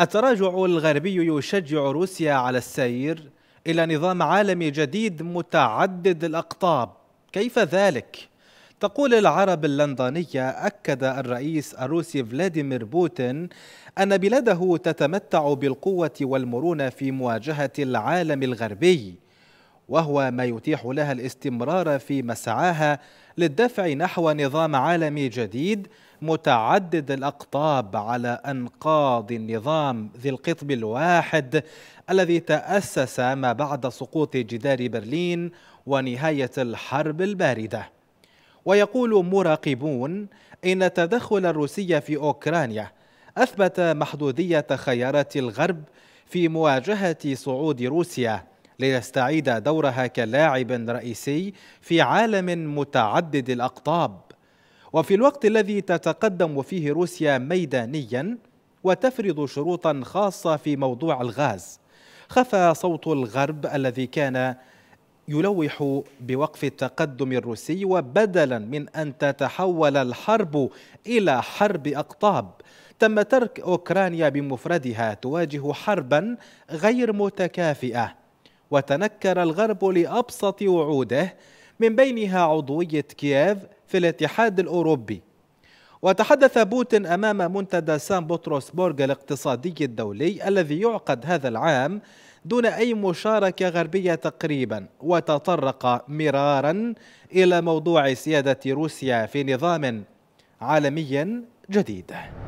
التراجع الغربي يشجع روسيا على السير إلى نظام عالمي جديد متعدد الأقطاب كيف ذلك؟ تقول العرب اللندنية أكد الرئيس الروسي فلاديمير بوتين أن بلاده تتمتع بالقوة والمرونة في مواجهة العالم الغربي وهو ما يتيح لها الاستمرار في مسعاها للدفع نحو نظام عالمي جديد متعدد الأقطاب على أنقاض النظام ذي القطب الواحد الذي تأسس ما بعد سقوط جدار برلين ونهاية الحرب الباردة ويقول مراقبون إن التدخل الروسي في أوكرانيا أثبت محدودية خيارات الغرب في مواجهة صعود روسيا ليستعيد دورها كلاعب رئيسي في عالم متعدد الأقطاب وفي الوقت الذي تتقدم فيه روسيا ميدانيا وتفرض شروطا خاصة في موضوع الغاز خفى صوت الغرب الذي كان يلوح بوقف التقدم الروسي وبدلا من ان تتحول الحرب الى حرب اقطاب تم ترك اوكرانيا بمفردها تواجه حربا غير متكافئه وتنكر الغرب لأبسط وعوده من بينها عضوية كييف في الاتحاد الأوروبي وتحدث بوتين أمام منتدى سان بطرسبورغ الاقتصادي الدولي الذي يعقد هذا العام دون أي مشاركة غربية تقريبا وتطرق مرارا إلى موضوع سيادة روسيا في نظام عالمي جديد